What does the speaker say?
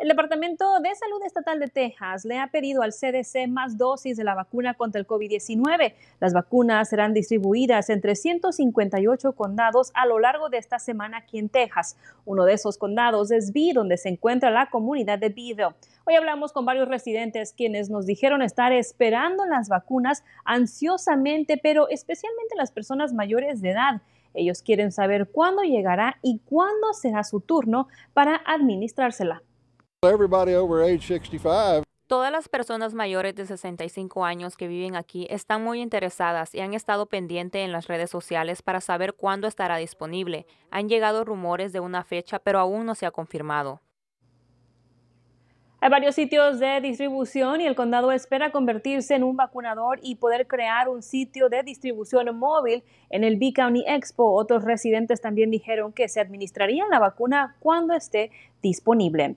El Departamento de Salud Estatal de Texas le ha pedido al CDC más dosis de la vacuna contra el COVID-19. Las vacunas serán distribuidas en 358 condados a lo largo de esta semana aquí en Texas. Uno de esos condados es Bee, donde se encuentra la comunidad de Beeville. Hoy hablamos con varios residentes quienes nos dijeron estar esperando las vacunas ansiosamente, pero especialmente las personas mayores de edad. Ellos quieren saber cuándo llegará y cuándo será su turno para administrársela. Todas las personas mayores de 65 años que viven aquí están muy interesadas y han estado pendientes en las redes sociales para saber cuándo estará disponible. Han llegado rumores de una fecha, pero aún no se ha confirmado. Hay varios sitios de distribución y el condado espera convertirse en un vacunador y poder crear un sitio de distribución móvil en el B-County Expo. Otros residentes también dijeron que se administraría la vacuna cuando esté disponible.